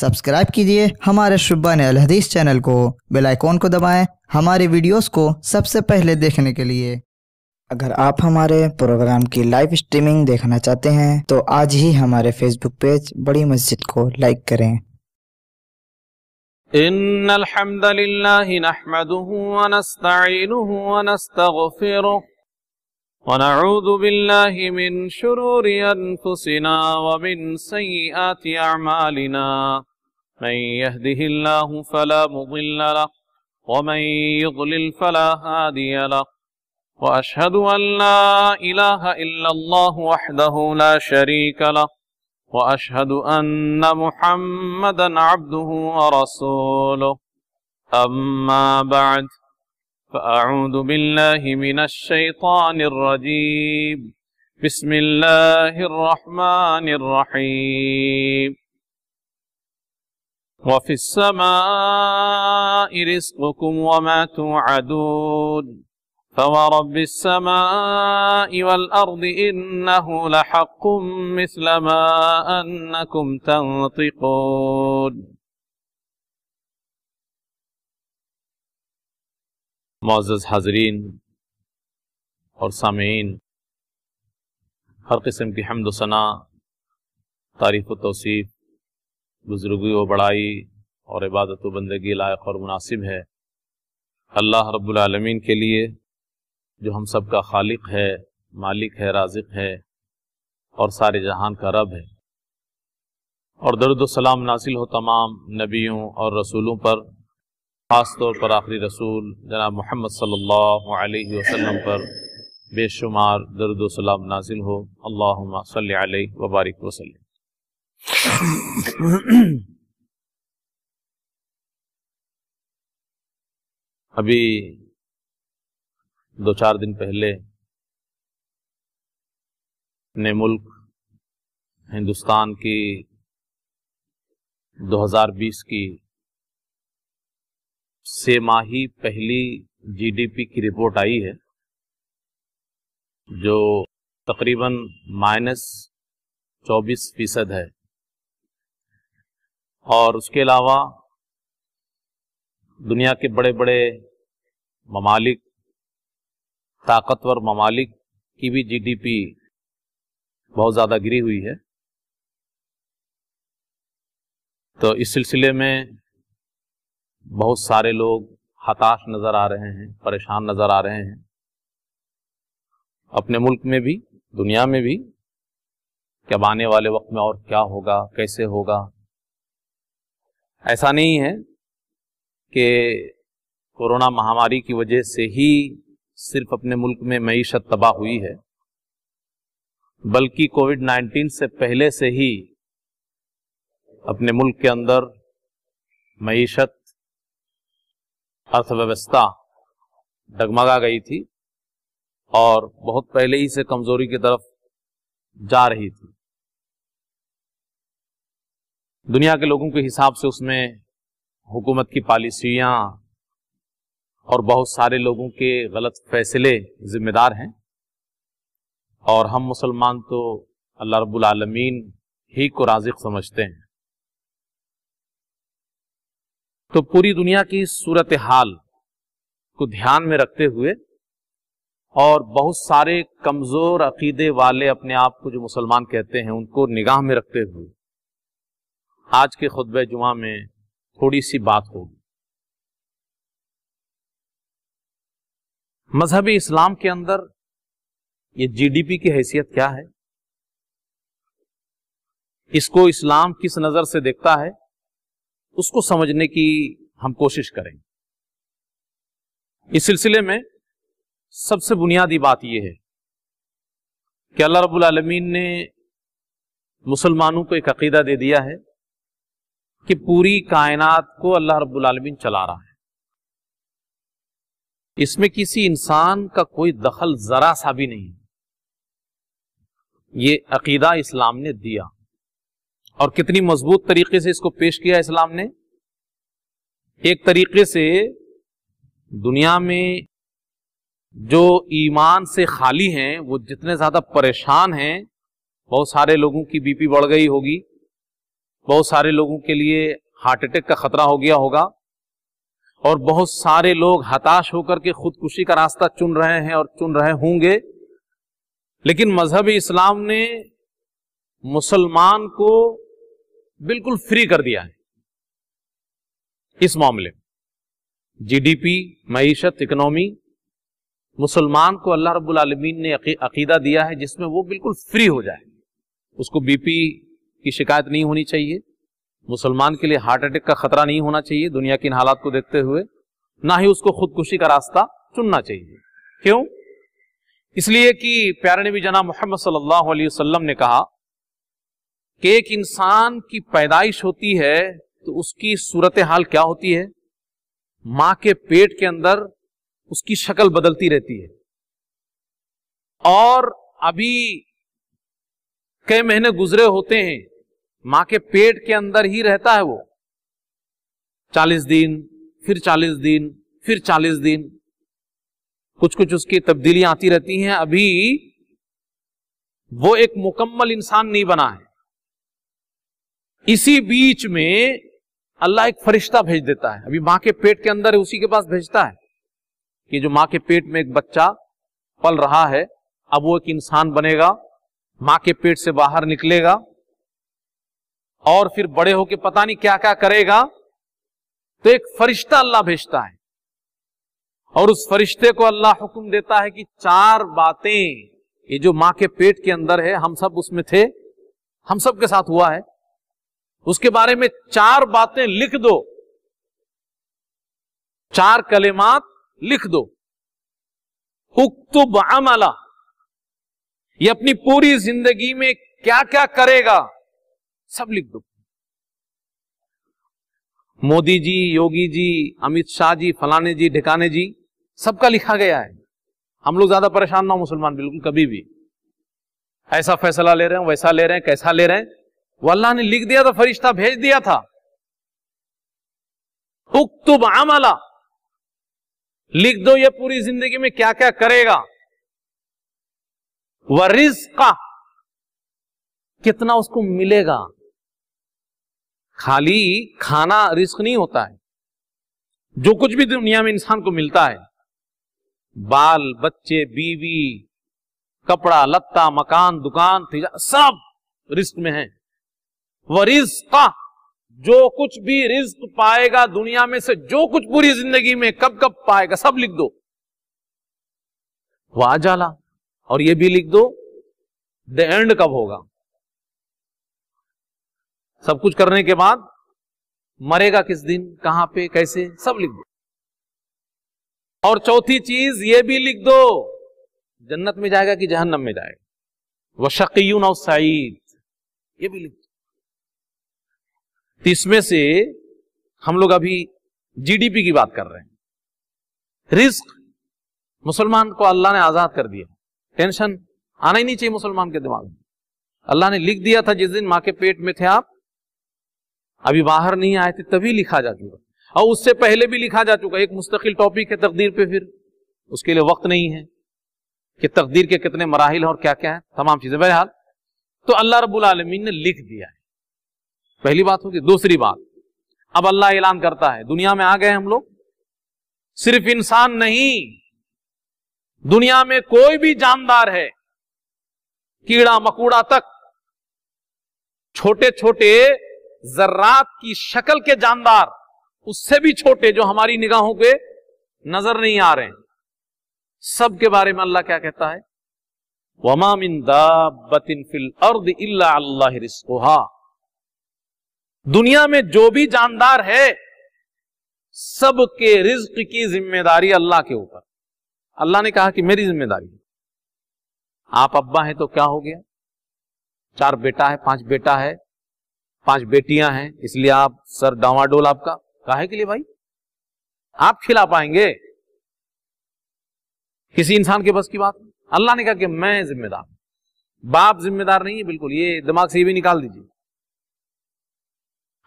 subscribe कीजिए हमारे शुबान अलहदीस चैनल को बेल आइकॉन को दबाएं हमारे वीडियोस को सबसे पहले देखने के लिए अगर आप हमारे प्रोग्राम की लाइव स्ट्रीमिंग देखना चाहते हैं तो आज ही हमारे फेसबुक पेज बड़ी मस्जिद को लाइक करें إن الحمد لله نحمده ونستعينه ونستغفره ونعوذ بالله من شرور أنفسنا ومن سيئات أعمالنا من يهده الله فلا مضل له ومن يضلل فلا هادي له واشهد ان لا اله الا الله وحده لا شريك له واشهد ان محمدا عبده ورسوله اما بعد فاعوذ بالله من الشيطان الرجيم بسم الله الرحمن الرحيم وفي السماء رزقكم وما توعدون فورب السماء والأرض إنه لحق مثل ما أنكم تنطقون معزز حاضرین اور سامعین ہر قسم کی حمد و ثناء تعریف و توصیف बुजुर्गी व बड़ाई और इबादत व बंदगी लायक और मुनासिब है अल्लाह रब्लमीन के लिए जो हम सब का खालिक है मालिक है राजिक है और सारे जहान का रब है और दर्द सलाम नासिल हो तमाम नबियों और रसूलों पर ख़ास तौर पर आखिरी रसूल जनाब मोहम्मद सल्लल्लाहु अलैहि वसल्लम पर बेशुमार दर्द सलाम नाजिल हो अल्लाह सल वबारक वसलम अभी दो चार दिन पहले ने मुल्क हिंदुस्तान की 2020 की से माही पहली जीडीपी की रिपोर्ट आई है जो तकरीबन माइनस चौबीस फीसद है और उसके अलावा दुनिया के बड़े बड़े ममालिक ताकतवर ममालिक की भी जीडीपी बहुत ज़्यादा गिरी हुई है तो इस सिलसिले में बहुत सारे लोग हताश नज़र आ रहे हैं परेशान नज़र आ रहे हैं अपने मुल्क में भी दुनिया में भी कब आने वाले वक्त में और क्या होगा कैसे होगा ऐसा नहीं है कि कोरोना महामारी की वजह से ही सिर्फ अपने मुल्क में मीशत तबाह हुई है बल्कि कोविड 19 से पहले से ही अपने मुल्क के अंदर मीशत अर्थव्यवस्था डगमगा गई थी और बहुत पहले ही से कमजोरी की तरफ जा रही थी दुनिया के लोगों के हिसाब से उसमें हुकूमत की पॉलिसियाँ और बहुत सारे लोगों के गलत फैसले जिम्मेदार हैं और हम मुसलमान तो अल्लाह रब्बुल आलमीन ही को राजिक समझते हैं तो पूरी दुनिया की सूरत हाल को ध्यान में रखते हुए और बहुत सारे कमज़ोर अकीदे वाले अपने आप को जो मुसलमान कहते हैं उनको निगाह में रखते हुए आज के खुतब जुमा में थोड़ी सी बात होगी मजहबी इस्लाम के अंदर ये जीडीपी की हैसियत क्या है इसको इस्लाम किस नजर से देखता है उसको समझने की हम कोशिश करेंगे इस सिलसिले में सबसे बुनियादी बात यह है कि अल्लाह रबुल आलमीन ने मुसलमानों को एक अकीदा दे दिया है कि पूरी कायनात को अल्लाह रब्बुल रबालमीन चला रहा है इसमें किसी इंसान का कोई दखल जरा सा भी नहीं ये अकीदा इस्लाम ने दिया और कितनी मजबूत तरीके से इसको पेश किया इस्लाम ने एक तरीके से दुनिया में जो ईमान से खाली हैं वो जितने ज्यादा परेशान हैं बहुत सारे लोगों की बीपी बढ़ गई होगी बहुत सारे लोगों के लिए हार्ट अटैक का खतरा हो गया होगा और बहुत सारे लोग हताश होकर के खुदकुशी का रास्ता चुन रहे हैं और चुन रहे होंगे लेकिन मजहब इस्लाम ने मुसलमान को बिल्कुल फ्री कर दिया है इस मामले में जीडीपी मीशत इकोनॉमी मुसलमान को अल्लाह रब्बुल आलमीन ने अकीदा दिया है जिसमें वो बिल्कुल फ्री हो जाए उसको बीपी की शिकायत नहीं होनी चाहिए मुसलमान के लिए हार्ट अटैक का खतरा नहीं होना चाहिए दुनिया के इन हालात को देखते हुए ना ही उसको खुदकुशी का रास्ता चुनना चाहिए क्यों इसलिए कि प्यारे नबी जना मोहम्मद सल्लल्लाहु अलैहि वसल्लम ने कहा कि एक इंसान की पैदाइश होती है तो उसकी सूरत हाल क्या होती है माँ के पेट के अंदर उसकी शक्ल बदलती रहती है और अभी कई महीने गुजरे होते हैं मां के पेट के अंदर ही रहता है वो चालीस दिन फिर चालीस दिन फिर चालीस दिन कुछ कुछ उसकी तब्दीलियां आती रहती हैं अभी वो एक मुकम्मल इंसान नहीं बना है इसी बीच में अल्लाह एक फरिश्ता भेज देता है अभी मां के पेट के अंदर है उसी के पास भेजता है कि जो मां के पेट में एक बच्चा पल रहा है अब वो एक इंसान बनेगा मां के पेट से बाहर निकलेगा और फिर बड़े होके पता नहीं क्या क्या करेगा तो एक फरिश्ता अल्लाह भेजता है और उस फरिश्ते को अल्लाह हुक्म देता है कि चार बातें ये जो मां के पेट के अंदर है हम सब उसमें थे हम सब के साथ हुआ है उसके बारे में चार बातें लिख दो चार कलेमात लिख दो उक्तुब अमला ये अपनी पूरी जिंदगी में क्या क्या करेगा सब लिख दो मोदी जी योगी जी अमित शाह जी फलाने जी ढिकाने जी सबका लिखा गया है हम लोग ज्यादा परेशान ना हो मुसलमान बिल्कुल कभी भी ऐसा फैसला ले रहे हैं वैसा ले रहे हैं कैसा ले रहे हैं वो अल्लाह ने लिख दिया था फरिश्ता भेज दिया था उक्तुब आमला लिख दो ये पूरी जिंदगी में क्या क्या करेगा वरिज का कितना उसको मिलेगा खाली खाना रिस्क नहीं होता है जो कुछ भी दुनिया में इंसान को मिलता है बाल बच्चे बीवी कपड़ा लत्ता मकान दुकान सब रिस्क में है वह रिस्क का जो कुछ भी रिस्क पाएगा दुनिया में से जो कुछ पूरी जिंदगी में कब कब पाएगा सब लिख दो वाजाला जाला और ये भी लिख दो द एंड कब होगा सब कुछ करने के बाद मरेगा किस दिन कहां पे कैसे सब लिख दो और चौथी चीज ये भी लिख दो जन्नत में जाएगा कि जहन्नम में जाएगा वह शकीन और सईद ये भी लिख दो तो इसमें से हम लोग अभी जीडीपी की बात कर रहे हैं रिस्क मुसलमान को अल्लाह ने आजाद कर दिया टेंशन आना ही नहीं चाहिए मुसलमान के दिमाग में अल्लाह ने लिख दिया था जिस दिन माँ के पेट में थे आप अभी बाहर नहीं आए थे तभी लिखा जा चुका और उससे पहले भी लिखा जा चुका एक मुस्तकिल टॉपिक है तकदीर पे फिर उसके लिए वक्त नहीं है कि तकदीर के कितने मराहल हैं और क्या क्या है तमाम चीजें बहरहाल तो अल्लाह रब्बुल आलमीन ने लिख दिया है पहली बात होगी दूसरी बात अब अल्लाह ऐलान करता है दुनिया में आ गए हम लोग सिर्फ इंसान नहीं दुनिया में कोई भी जानदार है कीड़ा मकूड़ा तक छोटे छोटे जर्रात की शक्ल के जानदार उससे भी छोटे जो हमारी निगाहों के नजर नहीं आ रहे हैं सबके बारे में अल्लाह क्या कहता है वमामिन दाबतिन फिल अर्द अल्लाह रिस्कोहा दुनिया में जो भी जानदार है सबके रिज्क की जिम्मेदारी अल्लाह के ऊपर अल्लाह ने कहा कि मेरी जिम्मेदारी आप अब्बा हैं तो क्या हो गया चार बेटा है पांच बेटा है पांच बेटियां हैं इसलिए आप सर डावाडोल आपका काहे के लिए भाई आप खिला पाएंगे किसी इंसान के बस की बात अल्लाह ने कहा कि मैं जिम्मेदार बाप जिम्मेदार नहीं है बिल्कुल ये दिमाग से ये भी निकाल दीजिए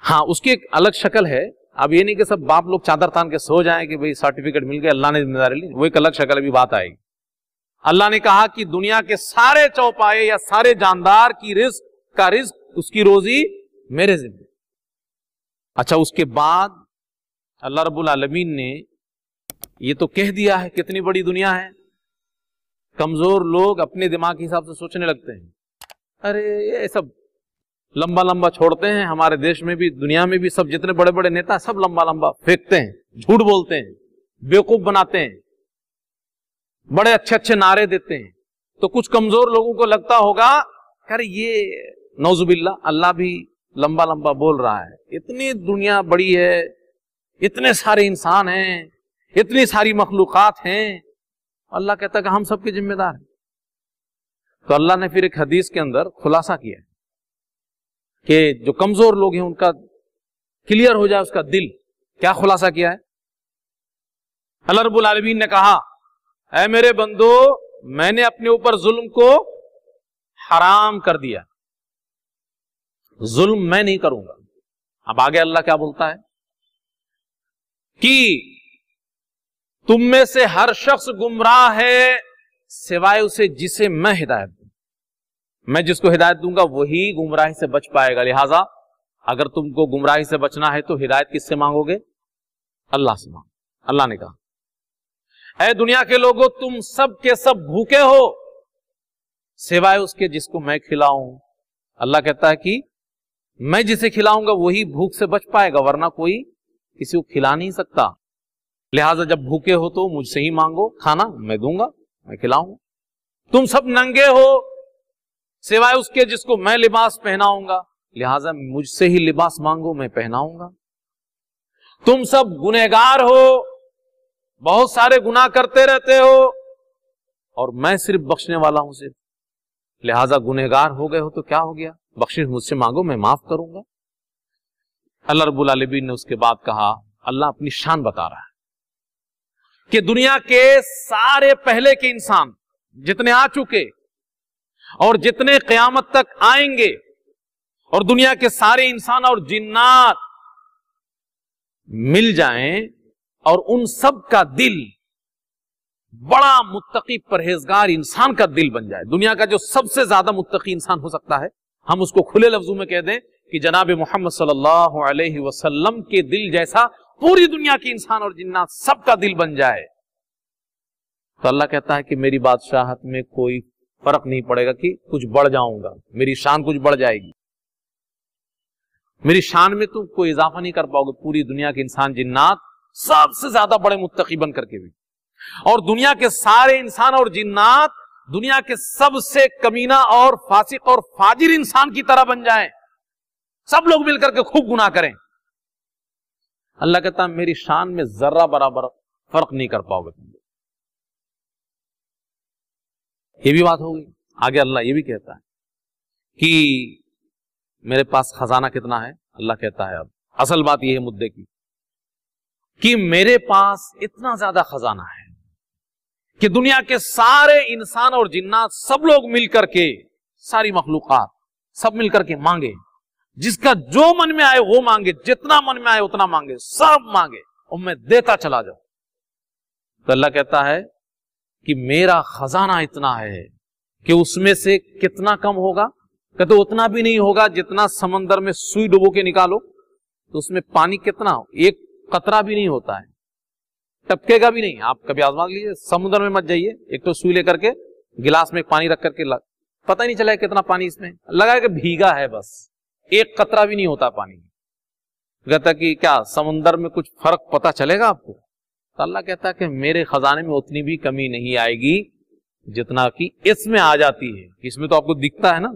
हाँ उसकी एक अलग शक्ल है अब ये नहीं कि सब बाप लोग चादर तान के सो जाएं कि भाई सर्टिफिकेट मिल गया अल्लाह ने जिम्मेदारी ली वो एक अलग शक्ल अभी बात आएगी अल्लाह ने कहा कि दुनिया के सारे चौपाए या सारे जानदार की रिस्क का रिस्क उसकी रोजी मेरे जिम्मे अच्छा उसके बाद अल्लाह रबुल आलमीन ने ये तो कह दिया है कितनी बड़ी दुनिया है कमजोर लोग अपने दिमाग के हिसाब से सोचने लगते हैं अरे ये सब लंबा लंबा छोड़ते हैं हमारे देश में भी दुनिया में भी सब जितने बड़े बड़े नेता सब लंबा लंबा फेंकते हैं झूठ बोलते हैं बेवकूफ बनाते हैं बड़े अच्छे अच्छे नारे देते हैं तो कुछ कमजोर लोगों को लगता होगा अरे ये नौजुबिल्ला अल्लाह भी लंबा लंबा बोल रहा है इतनी दुनिया बड़ी है इतने सारे इंसान हैं इतनी सारी मखलूकत हैं अल्लाह कहता है कि हम सबके जिम्मेदार हैं तो अल्लाह ने फिर एक हदीस के अंदर खुलासा किया है कि जो कमजोर लोग हैं उनका क्लियर हो जाए उसका दिल क्या खुलासा किया है अलरबुल आलमीन ने कहा अ मेरे बंदो मैंने अपने ऊपर जुल्म को हराम कर दिया जुल्म मैं नहीं करूंगा अब आगे अल्लाह क्या बोलता है कि तुम में से हर शख्स गुमराह है सिवाय उसे जिसे मैं हिदायत मैं जिसको हिदायत दूंगा वही गुमराही से बच पाएगा लिहाजा अगर तुमको गुमराही से बचना है तो हिदायत किससे मांगोगे अल्लाह से मांगो अल्लाह ने कहा अरे दुनिया के लोगों तुम सब के सब भूखे हो सिवाय उसके जिसको मैं खिलाऊं अल्लाह कहता है कि मैं जिसे खिलाऊंगा वही भूख से बच पाएगा वरना कोई किसी को खिला नहीं सकता लिहाजा जब भूखे हो तो मुझसे ही मांगो खाना मैं दूंगा मैं खिलाऊंगा तुम सब नंगे हो सिवाय उसके जिसको मैं लिबास पहनाऊंगा लिहाजा मुझसे ही लिबास मांगो मैं पहनाऊंगा तुम सब गुनेगार हो बहुत सारे गुनाह करते रहते हो और मैं सिर्फ बख्शने वाला हूं सिर्फ लिहाजा गुनहगार हो गए हो तो क्या हो गया बख्शिश मुझसे मांगो मैं माफ करूंगा अल्लाह रबुल आलमीन ने उसके बाद कहा अल्लाह अपनी शान बता रहा है कि दुनिया के सारे पहले के इंसान जितने आ चुके और जितने क्यामत तक आएंगे और दुनिया के सारे इंसान और जिन्नात मिल जाएं और उन सब का दिल बड़ा मुत्तकी परहेजगार इंसान का दिल बन जाए दुनिया का जो सबसे ज्यादा मुत्तकी इंसान हो सकता है हम उसको खुले लफ्जों में कह दें कि जनाब मोहम्मद सल्लल्लाहु अलैहि वसल्लम के दिल जैसा पूरी दुनिया के इंसान और जिन्ना सबका दिल बन जाए तो अल्लाह कहता है कि मेरी बादशाहत में कोई फर्क नहीं पड़ेगा कि कुछ बढ़ जाऊंगा मेरी शान कुछ बढ़ जाएगी मेरी शान में तुम कोई इजाफा नहीं कर पाओगे पूरी दुनिया के इंसान जिन्नात सबसे ज्यादा बड़े मुत्तकी बन करके भी और दुनिया के सारे इंसान और जिन्नात दुनिया के सबसे कमीना और फासिक और फाजिर इंसान की तरह बन जाए सब लोग मिलकर के खूब गुना करें अल्लाह कहता मेरी शान में जर्रा बराबर फर्क नहीं कर पाओगे तुम ये भी बात होगी आगे अल्लाह ये भी कहता है कि मेरे पास खजाना कितना है अल्लाह कहता है अब असल बात यह है मुद्दे की कि मेरे पास इतना ज्यादा खजाना है कि दुनिया के सारे इंसान और जिन्ना सब लोग मिलकर के सारी मखलूकत सब मिलकर के मांगे जिसका जो मन में आए वो मांगे जितना मन में आए उतना मांगे सब मांगे और मैं देता चला जाऊं तो अल्लाह कहता है कि मेरा खजाना इतना है कि उसमें से कितना कम होगा कहते उतना भी नहीं होगा जितना समंदर में सुई डुबो के निकालो तो उसमें पानी कितना हो एक कतरा भी नहीं होता है टपकेगा भी नहीं आप कभी आजमा लीजिए समुद्र में मत जाइए एक तो सुई लेकर के गिलास में पानी रख करके लग, पता ही नहीं चला कितना पानी इसमें लगा कि भीगा है बस एक कतरा भी नहीं होता पानी कहता कि क्या समुन्द्र में कुछ फर्क पता चलेगा आपको तो अल्लाह कहता है कि मेरे खजाने में उतनी भी कमी नहीं आएगी जितना कि इसमें आ जाती है इसमें तो आपको दिखता है ना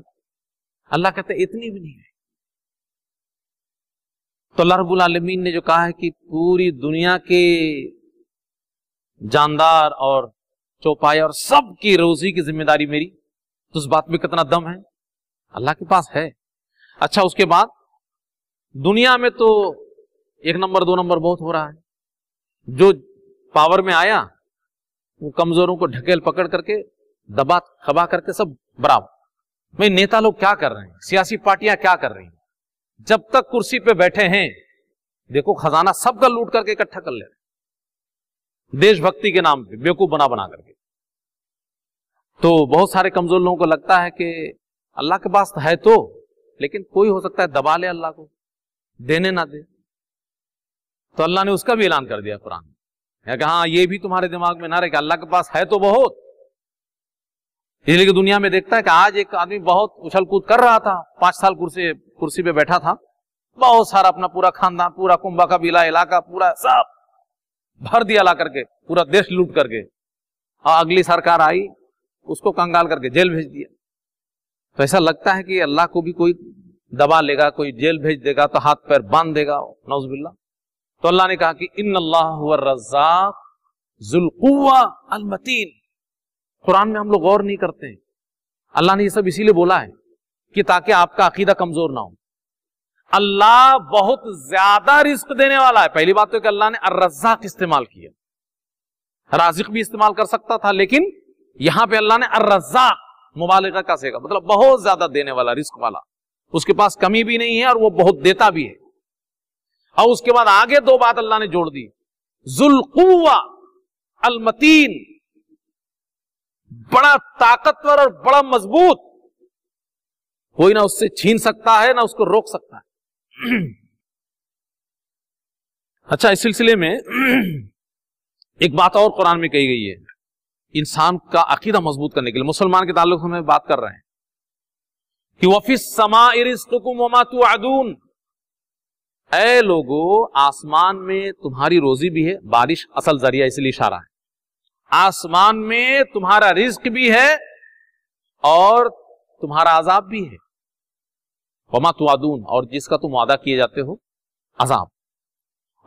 अल्लाह कहता है इतनी भी नहीं आएगी तो अल्लाह रबुल आलमीन ने जो कहा है कि पूरी दुनिया के जानदार और चौपाई और सबकी रोजी की जिम्मेदारी मेरी तो उस बात में कितना दम है अल्लाह के पास है अच्छा उसके बाद दुनिया में तो एक नंबर दो नंबर बहुत हो रहा है जो पावर में आया वो कमजोरों को ढकेल पकड़ करके दबा खबा करके सब बराबर भाई नेता लोग क्या कर रहे हैं सियासी पार्टियां क्या कर रही हैं जब तक कुर्सी पे बैठे हैं देखो खजाना सबका लूट करके इकट्ठा कर ले रहे देशभक्ति के नाम पे बेवकूफ बना बना करके तो बहुत सारे कमजोर लोगों को लगता है कि अल्लाह के पास तो है तो लेकिन कोई हो सकता है दबा ले अल्लाह को देने ना दे तो अल्लाह ने उसका भी ऐलान कर दिया कुरान या कहा हाँ, ये भी तुम्हारे दिमाग में ना रहे कि अल्लाह के पास है तो बहुत इसलिए दुनिया में देखता है कि आज एक आदमी बहुत उछल कूद कर रहा था पांच साल कुर्सी कुर्सी पे बैठा था बहुत सारा अपना पूरा खानदान पूरा कुंभा का बिला इलाका पूरा सब भर दिया ला करके पूरा देश लूट करके और हाँ, अगली सरकार आई उसको कंगाल करके जेल भेज दिया तो ऐसा लगता है कि अल्लाह को भी कोई दबा लेगा कोई जेल भेज देगा तो हाथ पैर बांध देगा नौजबिल्ला तो अल्लाह ने कहा कि इन अल्लाह अलमतीन कुरान में हम लोग गौर नहीं करते हैं अल्लाह ने ये सब इसीलिए बोला है कि ताकि आपका अकीदा कमजोर ना हो अल्लाह बहुत ज्यादा रिस्क देने वाला है पहली बात तो कि अल्लाह ने अर्रजाक इस्तेमाल किया राजिक भी इस्तेमाल कर सकता था लेकिन यहां पे अल्लाह ने अर्रजाक मुबालका का सेगा मतलब बहुत ज्यादा देने वाला रिस्क वाला उसके पास कमी भी नहीं है और वो बहुत देता भी है और उसके बाद आगे दो बात अल्लाह ने जोड़ दी जुल्कुआ अलमतीन बड़ा ताकतवर और बड़ा मजबूत कोई ना उससे छीन सकता है ना उसको रोक सकता है अच्छा इस सिलसिले में एक बात और कुरान में कही गई है इंसान का अकीदा मजबूत करने के लिए मुसलमान के ताल्लुक से हम बात कर रहे हैं कि वफिस समा इरिस्तुकुम वमा तुअदून ए लोगो आसमान में तुम्हारी रोजी भी है बारिश असल जरिया इसलिए इशारा है आसमान में तुम्हारा रिस्क भी है और तुम्हारा आजाब भी है वमा तुआदून और जिसका तुम वादा किए जाते हो अजाब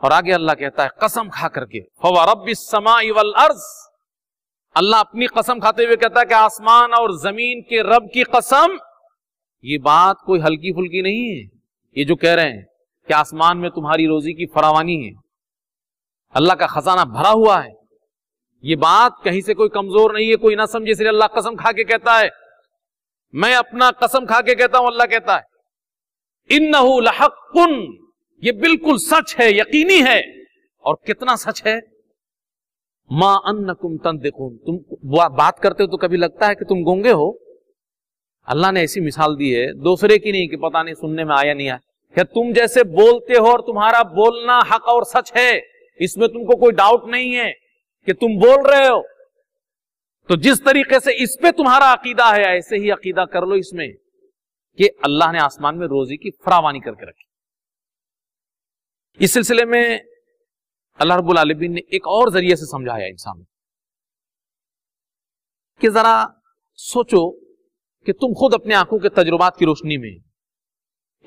और आगे अल्लाह कहता है कसम खा करके फवा अर्ज अल्लाह अपनी कसम खाते हुए कहता है कि आसमान और जमीन के रब की कसम ये बात कोई हल्की फुल्की नहीं है ये जो कह रहे हैं कि आसमान में तुम्हारी रोजी की फरावानी है अल्लाह का खजाना भरा हुआ है ये बात कहीं से कोई कमजोर नहीं है कोई ना समझे सिर्फ अल्लाह कसम खा के कहता है मैं अपना कसम खा के कहता हूं अल्लाह कहता है इन ये बिल्कुल सच है यकीनी है और कितना सच है मा अन्न कुम तुम बात करते हो तो कभी लगता है कि तुम गोंगे हो अल्लाह ने ऐसी मिसाल दी है दूसरे की नहीं कि पता नहीं सुनने में आया नहीं आया क्या तुम जैसे बोलते हो और तुम्हारा बोलना हक और सच है इसमें तुमको कोई डाउट नहीं है कि तुम बोल रहे हो तो जिस तरीके से इस पे तुम्हारा अकीदा है ऐसे ही अकीदा कर लो इसमें कि अल्लाह ने आसमान में रोजी की फरावानी करके रखी इस सिलसिले में अल्लाह रब्बुल आलमीन ने एक और जरिए से समझाया इंसान कि जरा सोचो कि तुम खुद अपने आंखों के तजुर्बात की रोशनी में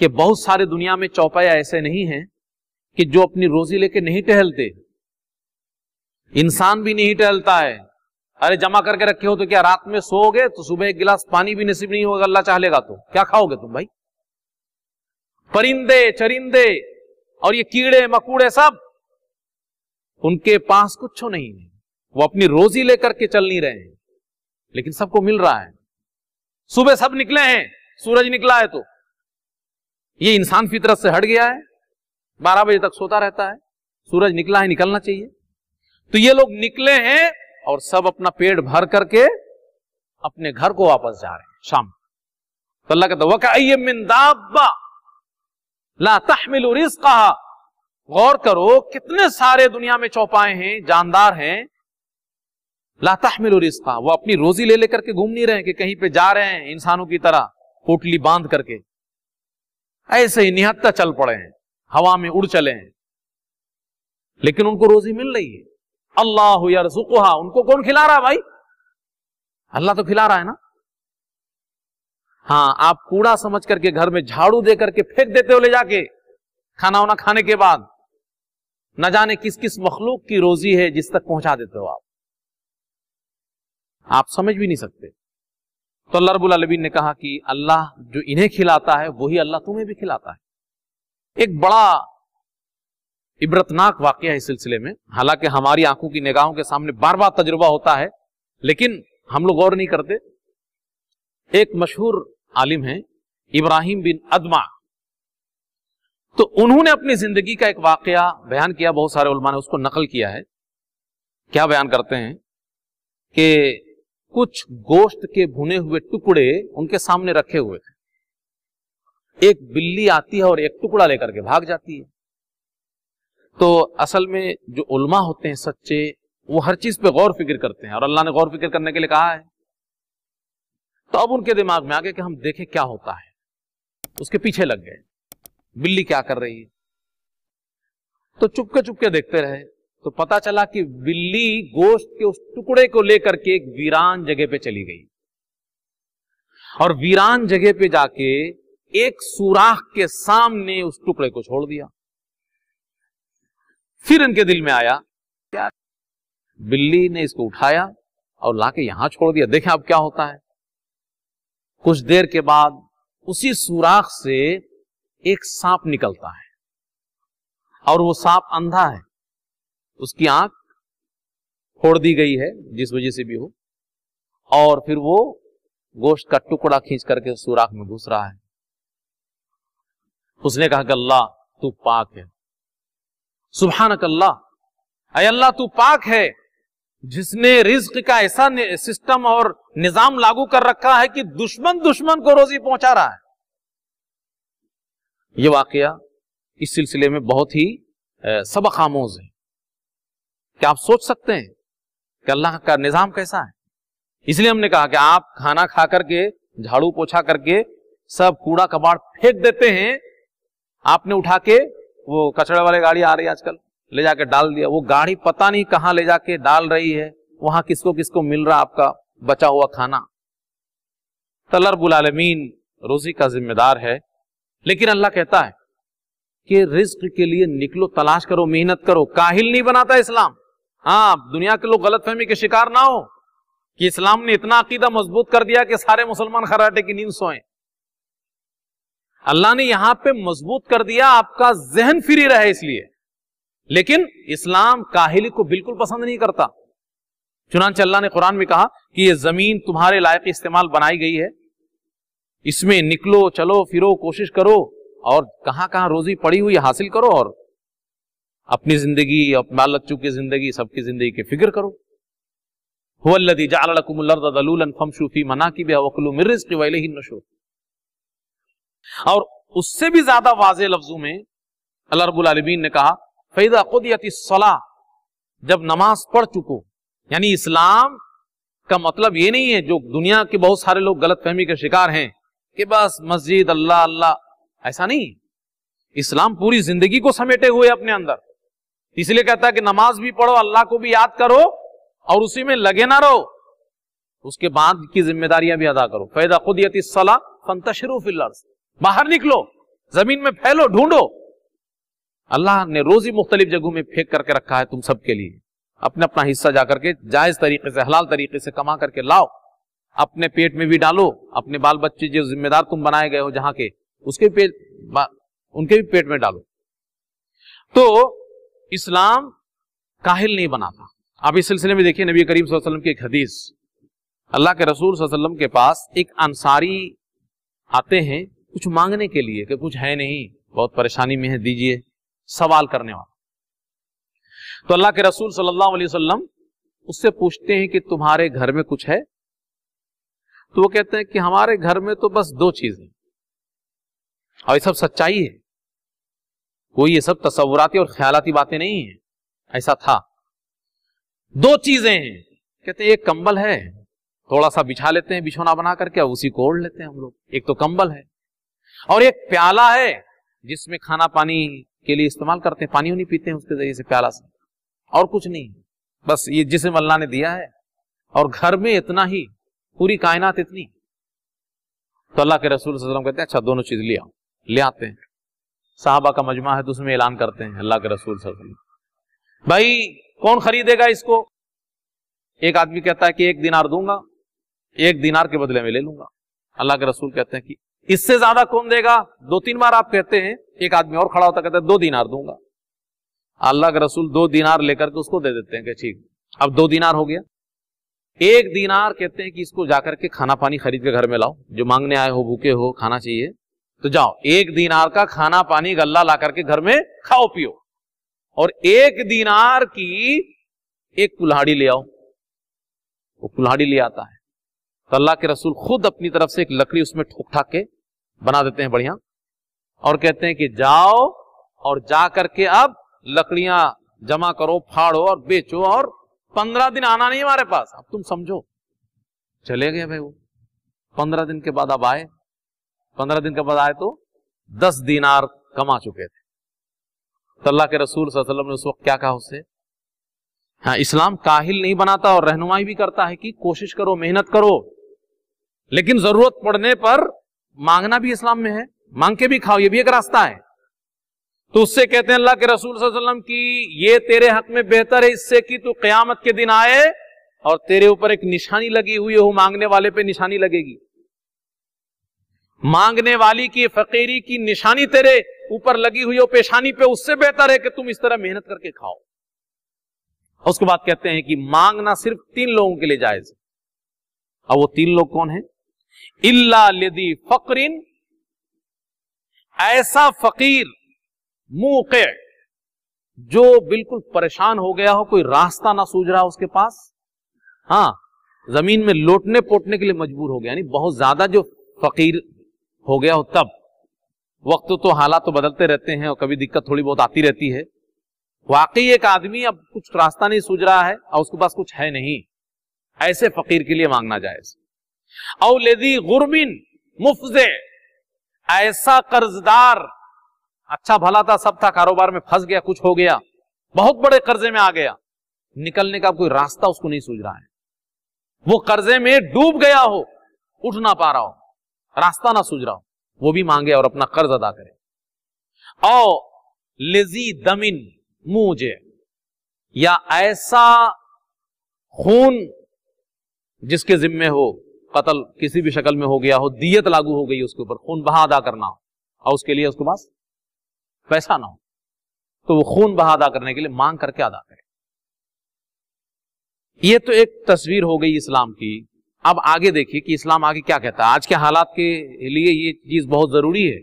कि बहुत सारे दुनिया में चौपाया ऐसे नहीं हैं कि जो अपनी रोजी लेके नहीं टहलते इंसान भी नहीं टहलता है अरे जमा करके रखे हो तो क्या रात में सोओगे तो सुबह एक गिलास पानी भी नसीब नहीं होगा अल्लाह चाह लेगा तो क्या खाओगे तुम भाई परिंदे चरिंदे और ये कीड़े मकूड़े सब उनके पास कुछ नहीं है वो अपनी रोजी लेकर के चल नहीं रहे हैं लेकिन सबको मिल रहा है सुबह सब निकले हैं सूरज निकला है तो ये इंसान फितरत से हट गया है बारह बजे तक सोता रहता है सूरज निकला है निकलना चाहिए तो ये लोग निकले हैं और सब अपना पेट भर करके अपने घर को वापस जा रहे हैं शाम तो अल्लाह कहता वकाबा ला तहमिल कहा गौर करो कितने सारे दुनिया में चौपाए हैं जानदार हैं ला तहमिल कहा वो अपनी रोजी ले लेकर के घूम नहीं रहे कि कहीं पे जा रहे हैं इंसानों की तरह पोटली बांध करके ऐसे ही निहत्ता चल पड़े हैं हवा में उड़ चले हैं लेकिन उनको रोजी मिल रही है अल्लाह यरजुकुहा उनको कौन खिला रहा है भाई अल्लाह तो खिला रहा है ना हाँ आप कूड़ा समझ करके घर में झाड़ू दे करके फेंक देते हो ले जाके खाना वाना खाने के बाद न जाने किस किस मखलूक की रोजी है जिस तक पहुंचा देते हो आप आप समझ भी नहीं सकते तो अल्लाह रबुल आलमीन ने कहा कि अल्लाह जो इन्हें खिलाता है वही अल्लाह तुम्हें भी खिलाता है एक बड़ा इबरतनाक वाक्य है इस सिलसिले में हालांकि हमारी आंखों की निगाहों के सामने बार बार तजुर्बा होता है लेकिन हम लोग गौर नहीं करते एक मशहूर आलिम है इब्राहिम बिन अदमा तो उन्होंने अपनी जिंदगी का एक वाकया बयान किया बहुत सारे उलमा ने उसको नकल किया है क्या बयान करते हैं कि कुछ गोश्त के भुने हुए टुकड़े उनके सामने रखे हुए थे एक बिल्ली आती है और एक टुकड़ा लेकर के भाग जाती है तो असल में जो उल्मा होते हैं सच्चे वो हर चीज पे गौर फिक्र करते हैं और अल्लाह ने गौर फिक्र करने के लिए कहा है तो अब उनके दिमाग में आ गया कि हम देखें क्या होता है उसके पीछे लग गए बिल्ली क्या कर रही है तो चुपके चुपके देखते रहे तो पता चला कि बिल्ली गोश्त के उस टुकड़े को लेकर के एक वीरान जगह पे चली गई और वीरान जगह पे जाके एक सुराख के सामने उस टुकड़े को छोड़ दिया फिर इनके दिल में आया यार बिल्ली ने इसको उठाया और लाके यहां छोड़ दिया देखें अब क्या होता है कुछ देर के बाद उसी सुराख से एक सांप निकलता है और वो सांप अंधा है उसकी आंख फोड़ दी गई है जिस वजह से भी हो और फिर वो गोश्त का टुकड़ा खींच करके सुराख में घुस रहा है उसने कहा कि अल्लाह तू पाक है सुबहान अल्लाह अय अल्लाह तू पाक है जिसने रिज्क का ऐसा सिस्टम और निजाम लागू कर रखा है कि दुश्मन दुश्मन को रोजी पहुंचा रहा है यह वाकया इस सिलसिले में बहुत ही सबक आमोज है क्या आप सोच सकते हैं कि अल्लाह का निज़ाम कैसा है इसलिए हमने कहा कि आप खाना खा करके झाड़ू पोछा करके सब कूड़ा कबाड़ फेंक देते हैं आपने उठा के वो कचड़े वाले गाड़ी आ रही है आजकल ले जाके डाल दिया वो गाड़ी पता नहीं कहाँ ले जाके डाल रही है वहां किसको किसको मिल रहा आपका बचा हुआ खाना तलरबुलमीन रोजी का जिम्मेदार है लेकिन अल्लाह कहता है कि रिस्क के लिए निकलो तलाश करो मेहनत करो काहिल नहीं बनाता इस्लाम हाँ दुनिया के लोग गलतफहमी के शिकार ना हो कि इस्लाम ने इतना अकीदा मजबूत कर दिया कि सारे मुसलमान खराटे की नींद सोए अल्लाह ने यहां पे मजबूत कर दिया आपका जहन फ्री रहे इसलिए लेकिन इस्लाम काहिली को बिल्कुल पसंद नहीं करता चुनाच अल्लाह ने कुरान में कहा कि ये जमीन तुम्हारे लायक इस्तेमाल बनाई गई है इसमें निकलो चलो फिरो कोशिश करो और कहां कहां रोजी पड़ी हुई हासिल करो और अपनी जिंदगी अपना लच्चू की जिंदगी सबकी जिंदगी की फिक्र करो और उससे भी ज्यादा वाज लफ्जों में अल्लाह रब्बुल आलमीन ने कहा फैदा खुद सलाह जब नमाज पढ़ चुको यानी इस्लाम का मतलब ये नहीं है जो दुनिया के बहुत सारे लोग गलत फहमी के शिकार हैं कि बस मस्जिद अल्लाह अल्लाह ऐसा नहीं इस्लाम पूरी जिंदगी को समेटे हुए अपने अंदर इसलिए कहता है कि नमाज भी पढ़ो अल्लाह को भी याद करो और उसी में लगे ना रहो उसके बाद की जिम्मेदारियां भी अदा करो फैदा खुद बाहर निकलो जमीन में फैलो ढूंढो अल्लाह ने रोजी मुख्तलिफ जगहों में फेंक करके रखा है तुम सबके लिए अपना अपना हिस्सा जाकर के जायज तरीके से हलाल तरीके से कमा करके लाओ अपने पेट में भी डालो अपने बाल बच्चे जो जिम्मेदार तुम बनाए गए हो जहां के उसके पेट उनके भी पेट में डालो तो इस्लाम काहिल नहीं बनाता आप इस सिलसिले में देखिए नबी करीम वसल्लम की एक हदीस अल्लाह के रसूल वसल्लम के पास एक अंसारी आते हैं कुछ मांगने के लिए कि कुछ है नहीं बहुत परेशानी में है दीजिए सवाल करने वाला तो अल्लाह के रसूल सल्लल्लाहु अलैहि वसल्लम उससे पूछते हैं कि तुम्हारे घर में कुछ है तो वो कहते हैं कि हमारे घर में तो बस दो चीजें और ये सब सच्चाई है कोई ये सब तस्वुराती और ख्यालाती बातें नहीं है ऐसा था दो चीजें हैं कहते एक कंबल है थोड़ा सा बिछा लेते हैं बिछौना बना करके अब उसी को ओढ़ लेते हैं हम लोग एक तो कंबल है और एक प्याला है जिसमें खाना पानी के लिए इस्तेमाल करते हैं पानी नहीं पीते हैं उसके जरिए से प्याला से और कुछ नहीं बस ये जिसम अल्लाह ने दिया है और घर में इतना ही पूरी कायनात इतनी तो अल्लाह के रसूल कहते हैं अच्छा दोनों चीज ले आओ ले आते हैं साहबा का मजमा है तो उसमें ऐलान करते हैं अल्लाह के रसूल भाई कौन खरीदेगा इसको एक आदमी कहता है कि एक दिनार दूंगा एक दिनार के बदले में ले लूंगा अल्लाह के रसूल कहते हैं कि इससे ज्यादा कौन देगा दो तीन बार आप कहते हैं एक आदमी और खड़ा होता कहता है दो दिनार दूंगा अल्लाह के रसूल दो दिनार लेकर के उसको दे देते हैं कि ठीक अब दो दिनार हो गया एक दिनार कहते हैं कि इसको जाकर के खाना पानी खरीद के घर में लाओ जो मांगने आए हो भूखे हो खाना चाहिए तो जाओ एक दीनार का खाना पानी गल्ला ला करके घर में खाओ पियो और एक दीनार की एक कुल्हाड़ी ले आओ वो कुल्हाड़ी ले आता है तो अल्लाह के रसूल खुद अपनी तरफ से एक लकड़ी उसमें ठोक ठाक के बना देते हैं बढ़िया और कहते हैं कि जाओ और जा करके अब लकड़ियां जमा करो फाड़ो और बेचो और पंद्रह दिन आना नहीं हमारे पास अब तुम समझो चले गए भाई वो पंद्रह दिन के बाद अब आए पंद्रह दिन के बाद आए तो दस दिनार कमा चुके थे तो अल्लाह के रसूल वसल्लम ने उस वक्त क्या कहा उससे हाँ इस्लाम काहिल नहीं बनाता और रहनुमाई भी करता है कि कोशिश करो मेहनत करो लेकिन जरूरत पड़ने पर मांगना भी इस्लाम में है मांग के भी खाओ ये भी एक रास्ता है तो उससे कहते हैं अल्लाह के रसूल वसल्लम की ये तेरे हक में बेहतर है इससे कि तू क्यामत के दिन आए और तेरे ऊपर एक निशानी लगी हुई हो मांगने वाले पे निशानी लगेगी मांगने वाली की फकीरी की निशानी तेरे ऊपर लगी हुई हो पेशानी पे उससे बेहतर है कि तुम इस तरह मेहनत करके खाओ उसके बाद कहते हैं कि मांगना सिर्फ तीन लोगों के लिए जायज है अब वो तीन लोग कौन है इल्ला लिदी फकरीन ऐसा फकीर मुंह जो बिल्कुल परेशान हो गया हो कोई रास्ता ना सूझ रहा उसके पास हाँ जमीन में लोटने पोटने के लिए मजबूर हो गया यानी बहुत ज्यादा जो फकीर हो गया हो तब वक्त तो हालात तो बदलते रहते हैं और कभी दिक्कत थोड़ी बहुत आती रहती है वाकई एक आदमी अब कुछ रास्ता नहीं सूझ रहा है और उसके पास कुछ है नहीं ऐसे फकीर के लिए मांगना जायज औ लेदी गुरबिन मुफ्जे ऐसा कर्जदार अच्छा भला था सब था कारोबार में फंस गया कुछ हो गया बहुत बड़े कर्जे में आ गया निकलने का कोई रास्ता उसको नहीं सूझ रहा है वो कर्जे में डूब गया हो उठ ना पा रहा हो रास्ता ना सूझ रहा हो वो भी मांगे और अपना कर्ज अदा करे और लिजी दमिन मुझे या ऐसा खून जिसके जिम्मे हो कत्ल किसी भी शक्ल में हो गया हो दियत लागू हो गई उसके ऊपर खून बहा अदा करना हो और उसके लिए उसके पास पैसा ना हो तो वो खून बहा अदा करने के लिए मांग करके अदा करे ये तो एक तस्वीर हो गई इस्लाम की अब आगे देखिए कि इस्लाम आगे क्या कहता है आज के हालात के लिए ये चीज़ बहुत ज़रूरी है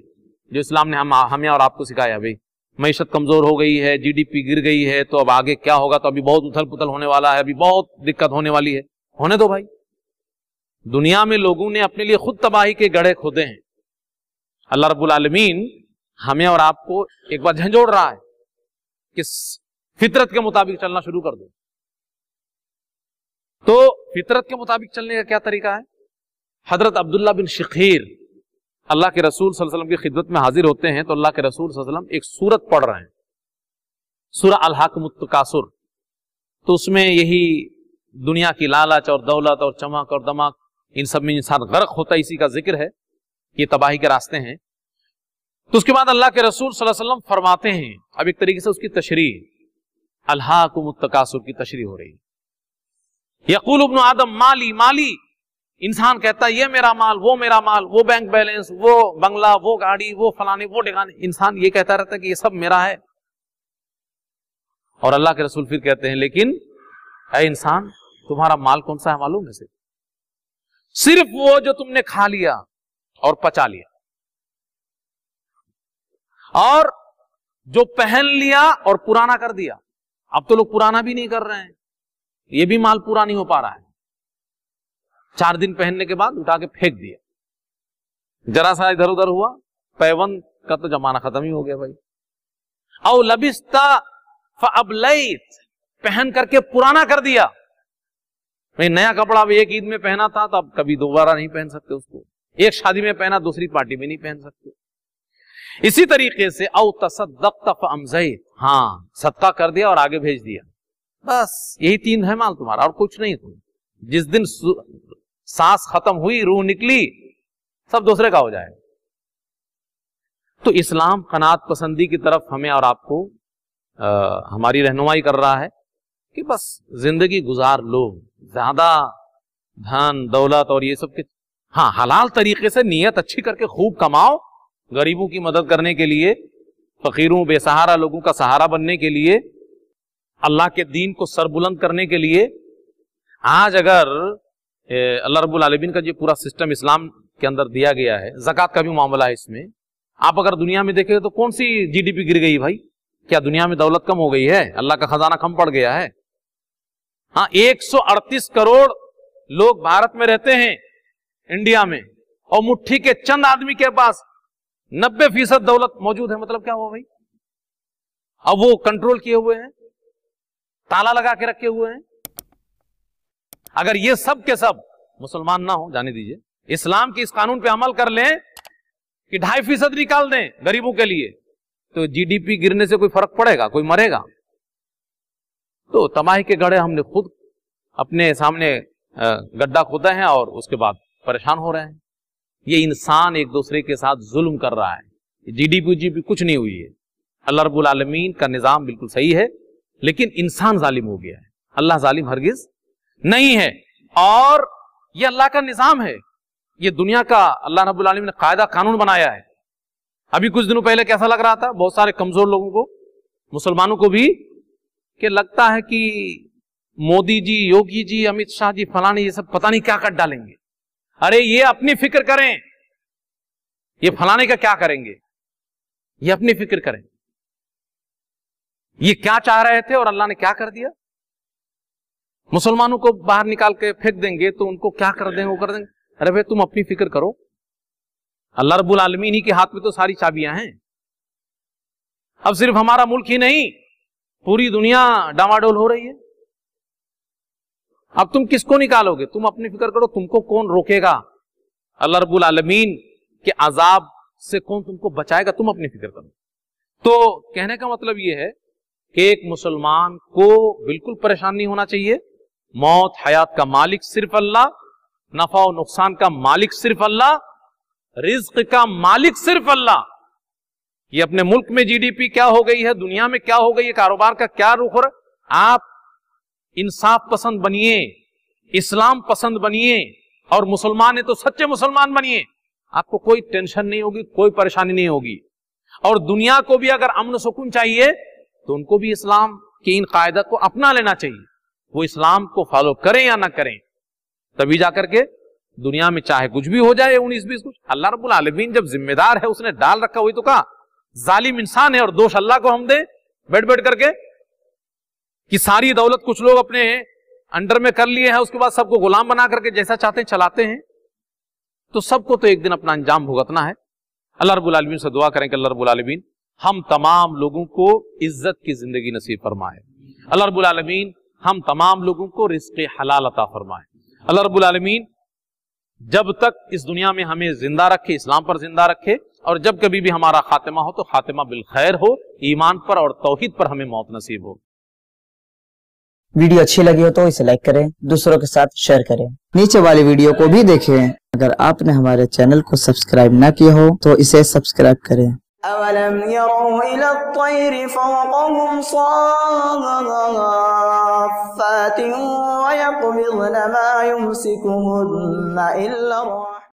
जो इस्लाम ने हम हमें और आपको सिखाया भाई मीशत कमज़ोर हो गई है जीडीपी गिर गई है तो अब आगे क्या होगा तो अभी बहुत उथल पुथल होने वाला है अभी बहुत दिक्कत होने वाली है होने दो भाई दुनिया में लोगों ने अपने लिए खुद तबाही के गढ़े खोदे हैं अल्लाह रब्बुल आलमीन हमें और आपको एक बार झंझोड़ रहा है कि फितरत के मुताबिक चलना शुरू कर दो तो फितरत के मुताबिक चलने का क्या तरीका है हजरत अब्दुल्ला बिन शखीर अल्लाह के रसूल वसल्लम की खिदमत में हाजिर होते हैं तो अल्लाह के रसूल सल्लम एक सूरत पढ़ रहे हैं सूरा मुतकासुर तो उसमें यही दुनिया की लालच और दौलत और चमक और दमक इन सब में इंसान गर्क होता है इसी का जिक्र है ये तबाही के रास्ते हैं तो उसके बाद अल्लाह के रसूल वसल्लम फरमाते हैं अब एक तरीके से उसकी तशरी अल्लाह को मुतकासुर की तशरी हो रही है यकूल इब्न आदम माली माली इंसान कहता है ये मेरा माल वो मेरा माल वो बैंक बैलेंस वो बंगला वो गाड़ी वो फलाने वो ठिकाने इंसान ये कहता रहता है कि ये सब मेरा है और अल्लाह के रसूल फिर कहते हैं लेकिन है इंसान तुम्हारा माल कौन सा है मालूम है सिर्फ सिर्फ वो जो तुमने खा लिया और पचा लिया और जो पहन लिया और पुराना कर दिया अब तो लोग पुराना भी नहीं कर रहे हैं ये भी माल पूरा नहीं हो पा रहा है चार दिन पहनने के बाद उठा के फेंक दिया जरा सा इधर उधर हुआ पैवन का तो जमाना खत्म ही हो गया भाई औ लबिस्ता फबलैत पहन करके पुराना कर दिया भाई नया कपड़ा अब एक ईद में पहना था तो अब कभी दोबारा नहीं पहन सकते उसको एक शादी में पहना दूसरी पार्टी में नहीं पहन सकते इसी तरीके से औ तसदक अमजैत हाँ सदका कर दिया और आगे भेज दिया बस यही तीन है माल तुम्हारा और कुछ नहीं तुम जिस दिन सांस खत्म हुई रूह निकली सब दूसरे का हो जाए तो इस्लाम कनात पसंदी की तरफ हमें और आपको आ, हमारी रहनुमाई कर रहा है कि बस जिंदगी गुजार लो ज्यादा धन दौलत और ये सब के हाँ हलाल तरीके से नीयत अच्छी करके खूब कमाओ गरीबों की मदद करने के लिए फकीरों बेसहारा लोगों का सहारा बनने के लिए अल्लाह के दीन को सरबुलंद करने के लिए आज अगर अल्लाह रबुल आलमीन का जो पूरा सिस्टम इस्लाम के अंदर दिया गया है जक़ात का भी मामला है इसमें आप अगर दुनिया में देखेंगे तो कौन सी जीडीपी गिर गई भाई क्या दुनिया में दौलत कम हो गई है अल्लाह का खजाना कम पड़ गया है हाँ एक करोड़ लोग भारत में रहते हैं इंडिया में और मुट्ठी के चंद आदमी के पास 90 फीसद दौलत मौजूद है मतलब क्या हुआ भाई अब वो कंट्रोल किए हुए हैं ताला लगा के रखे हुए हैं अगर ये सब के सब मुसलमान ना हो जाने दीजिए इस्लाम के इस कानून पे अमल कर लें कि ढाई फीसद निकाल दें गरीबों के लिए तो जीडीपी गिरने से कोई फर्क पड़ेगा कोई मरेगा तो तबाही के गड़े हमने खुद अपने सामने गड्ढा खोदा है और उसके बाद परेशान हो रहे हैं ये इंसान एक दूसरे के साथ जुल्म कर रहा है जीडीपी भी कुछ नहीं हुई है अल्लाह रबुल आलमीन का निज़ाम बिल्कुल सही है लेकिन इंसान जालिम हो गया है अल्लाह जालिम हरगिज नहीं है और ये अल्लाह का निज़ाम है ये दुनिया का अल्लाह रबुल्लिम ने कायदा कानून बनाया है अभी कुछ दिनों पहले कैसा लग रहा था बहुत सारे कमजोर लोगों को मुसलमानों को भी कि लगता है कि मोदी जी योगी जी अमित शाह जी फलाने ये सब पता नहीं क्या कर डालेंगे अरे ये अपनी फिक्र करें ये फलाने का क्या करेंगे ये अपनी फिक्र करें ये क्या चाह रहे थे और अल्लाह ने क्या कर दिया मुसलमानों को बाहर निकाल के फेंक देंगे तो उनको क्या कर देंगे वो कर देंगे अरे भाई तुम अपनी फिक्र करो अल्लाह रबुल आलमीन ही के हाथ में तो सारी चाबियां हैं अब सिर्फ हमारा मुल्क ही नहीं पूरी दुनिया डामाडोल हो रही है अब तुम किसको निकालोगे तुम अपनी फिक्र करो तुमको कौन रोकेगा अल्लाह रबुल आलमीन के आजाब से कौन तुमको बचाएगा तुम अपनी फिक्र करो तो कहने का मतलब यह है कि एक मुसलमान को बिल्कुल परेशान नहीं होना चाहिए मौत हयात का मालिक सिर्फ अल्लाह नफा और नुकसान का मालिक सिर्फ अल्लाह रिज्क का मालिक सिर्फ अल्लाह ये अपने मुल्क में जीडीपी क्या हो गई है दुनिया में क्या हो गई है कारोबार का क्या रुख हो आप इंसाफ पसंद बनिए इस्लाम पसंद बनिए और मुसलमान है तो सच्चे मुसलमान बनिए आपको कोई टेंशन नहीं होगी कोई परेशानी नहीं होगी और दुनिया को भी अगर अमन सुकून चाहिए तो उनको भी इस्लाम की इन कायदत को अपना लेना चाहिए वो इस्लाम को फॉलो करें या ना करें तभी जाकर के दुनिया में चाहे कुछ भी हो जाए उन्नीस बीस कुछ अल्लाह रबुल आलमीन जब जिम्मेदार है उसने डाल रखा हुई तो कहा जालिम इंसान है और दोष अल्लाह को हम दे बैठ बैठ करके कि सारी दौलत कुछ लोग अपने अंडर में कर लिए हैं उसके बाद सबको गुलाम बना करके जैसा चाहते हैं चलाते हैं तो सबको तो एक दिन अपना अंजाम भुगतना है अल्लाह रबुल आलमीन से दुआ करें कि अल्लाह रबुल आलमीन हम तमाम लोगों को इज्जत की जिंदगी नसीब फरमाए अल्लाह हम तमाम लोगों को रिस्क हलाल अता फरमाए अल्लाह जब तक इस दुनिया में हमें जिंदा रखे इस्लाम पर जिंदा रखे और जब कभी भी हमारा खात्मा हो तो खात्मा बिल खैर हो ईमान पर और तोहहीद पर हमें मौत नसीब हो वीडियो अच्छी लगी हो तो इसे लाइक करें दूसरों के साथ शेयर करें नीचे वाले वीडियो को भी देखें अगर आपने हमारे चैनल को सब्सक्राइब न किया हो तो इसे सब्सक्राइब करें أولم يروا إلى الطير فوقهم صافات ويقبضن ما يمسكهن إلا الرحمن